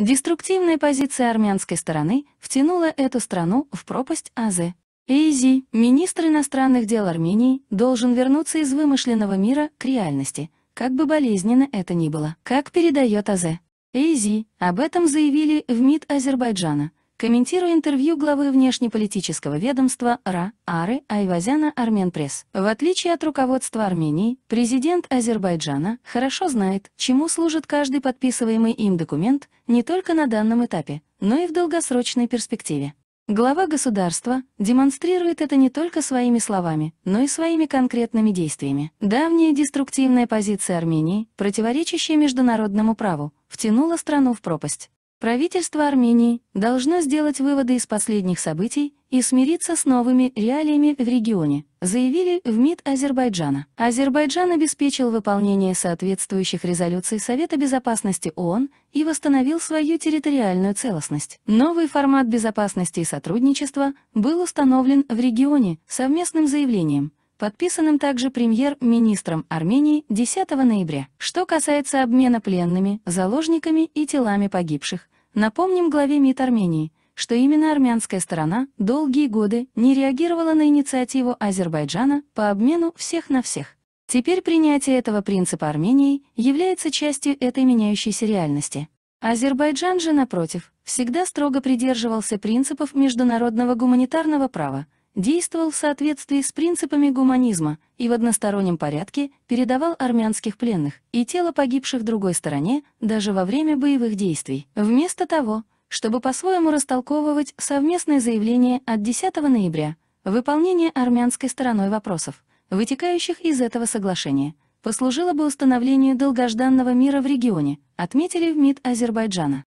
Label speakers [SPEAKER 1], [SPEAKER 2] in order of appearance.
[SPEAKER 1] Деструктивная позиция армянской стороны втянула эту страну в пропасть Азы. Эйзи, министр иностранных дел Армении, должен вернуться из вымышленного мира к реальности, как бы болезненно это ни было, как передает АЗ. Эйзи, об этом заявили в МИД Азербайджана, Комментируя интервью главы внешнеполитического ведомства РА Ары Айвазяна Арменпресс, в отличие от руководства Армении, президент Азербайджана хорошо знает, чему служит каждый подписываемый им документ не только на данном этапе, но и в долгосрочной перспективе. Глава государства демонстрирует это не только своими словами, но и своими конкретными действиями. Давняя деструктивная позиция Армении, противоречащая международному праву, втянула страну в пропасть. Правительство Армении должно сделать выводы из последних событий и смириться с новыми реалиями в регионе, заявили в МИД Азербайджана. Азербайджан обеспечил выполнение соответствующих резолюций Совета безопасности ООН и восстановил свою территориальную целостность. Новый формат безопасности и сотрудничества был установлен в регионе совместным заявлением, подписанным также премьер-министром Армении 10 ноября. Что касается обмена пленными, заложниками и телами погибших, Напомним главе МИД Армении, что именно армянская сторона долгие годы не реагировала на инициативу Азербайджана по обмену всех на всех. Теперь принятие этого принципа Армении является частью этой меняющейся реальности. Азербайджан же, напротив, всегда строго придерживался принципов международного гуманитарного права, действовал в соответствии с принципами гуманизма и в одностороннем порядке передавал армянских пленных и тело погибших другой стороне даже во время боевых действий. Вместо того, чтобы по-своему растолковывать совместное заявление от 10 ноября выполнение армянской стороной вопросов, вытекающих из этого соглашения, послужило бы установлению долгожданного мира в регионе, отметили в МИД Азербайджана.